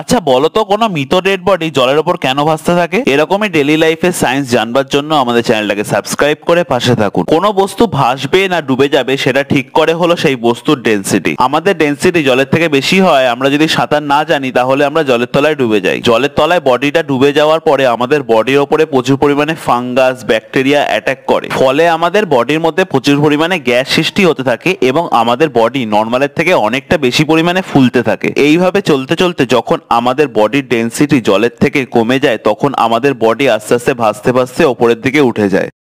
আচ্ছা বলো তো কোনো মৃত ডেড বডি জলের ওপর কেন ভাসতে থাকে এরকমই ডেলি লাইফের সায়েন্স জানবার জন্য আমাদের চ্যানেলটাকে সাবস্ক্রাইব করে পাশে থাকুন কোনো বস্তু ভাসবে না ডুবে যাবে সেটা ঠিক করে হলো সেই বস্তুর ডেন্সিটি আমাদের ডেন্সিটি জলের থেকে বেশি হয় আমরা যদি সাঁতার না জানি তাহলে আমরা জলের তলায় ডুবে যাই জলের তলায় বডিটা ডুবে যাওয়ার পরে আমাদের বডির ওপরে প্রচুর পরিমাণে ফাঙ্গাস ব্যাকটেরিয়া অ্যাটাক করে ফলে আমাদের বডির মধ্যে প্রচুর পরিমাণে গ্যাস সৃষ্টি হতে থাকে এবং আমাদের বডি নর্মালের থেকে অনেকটা বেশি পরিমাণে ফুলতে থাকে এইভাবে চলতে চলতে যখন আমাদের বডির ডেন্সিটি জলের থেকে কমে যায় তখন আমাদের বডি আস্তে আস্তে ভাসতে ভাসতে ওপরের দিকে উঠে যায়